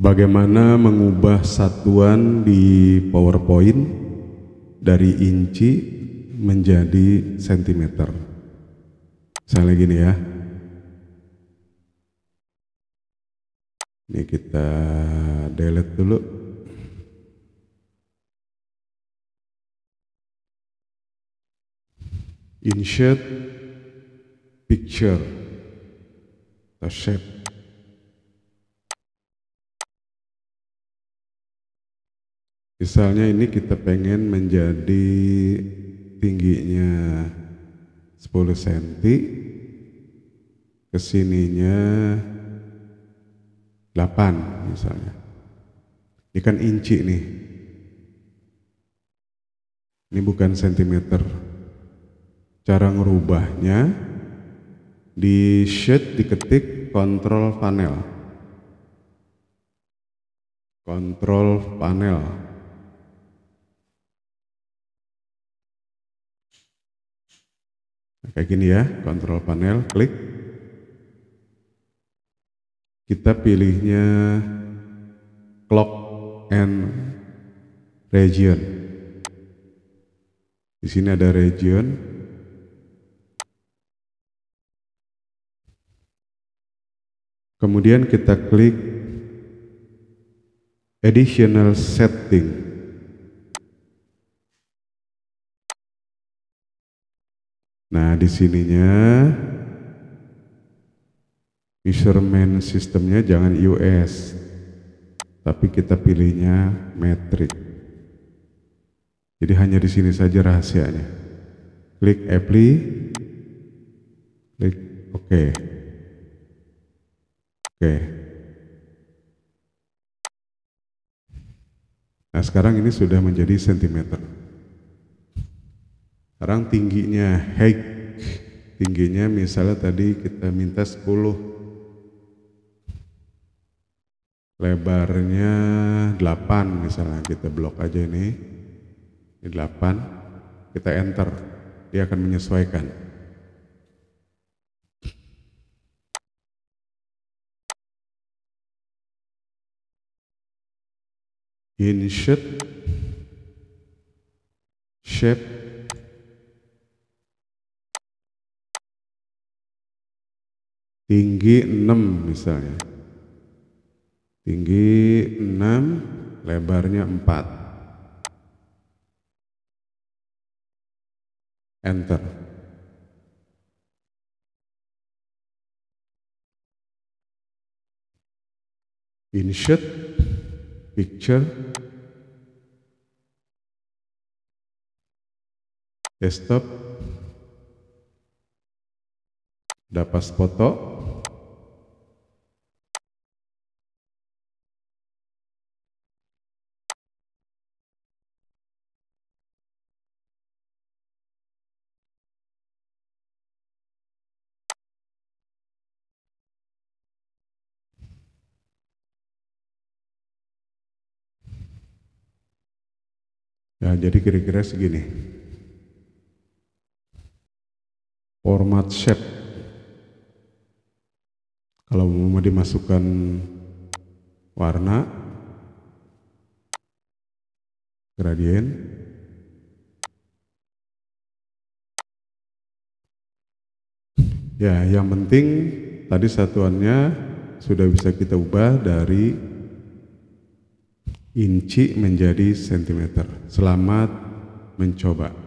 bagaimana mengubah satuan di PowerPoint dari inci menjadi sentimeter. Misalnya gini ya. Ini kita delete dulu. Insert picture atau shape Misalnya ini kita pengen menjadi tingginya 10 cm, kesininya 8 misalnya. Ini kan inci nih. Ini bukan sentimeter. Cara ngerubahnya di sheet diketik kontrol panel. Kontrol panel Kayak gini ya, kontrol panel, klik. Kita pilihnya clock and region. Di sini ada region. Kemudian kita klik additional setting. Nah, di sininya measurement sistemnya jangan US, tapi kita pilihnya metric. Jadi hanya di sini saja rahasianya. Klik apply, klik OK. Okay. Oke. Nah, sekarang ini sudah menjadi sentimeter sekarang tingginya high tingginya misalnya tadi kita minta 10 lebarnya 8 misalnya kita blok aja ini ini 8 kita enter dia akan menyesuaikan in shape tinggi 6 misalnya tinggi 6 lebarnya 4 enter insert picture desktop dapat foto Ya, jadi kira-kira segini. Format shape. Kalau mau dimasukkan warna, gradient, ya yang penting tadi satuannya sudah bisa kita ubah dari inci menjadi sentimeter. Selamat mencoba.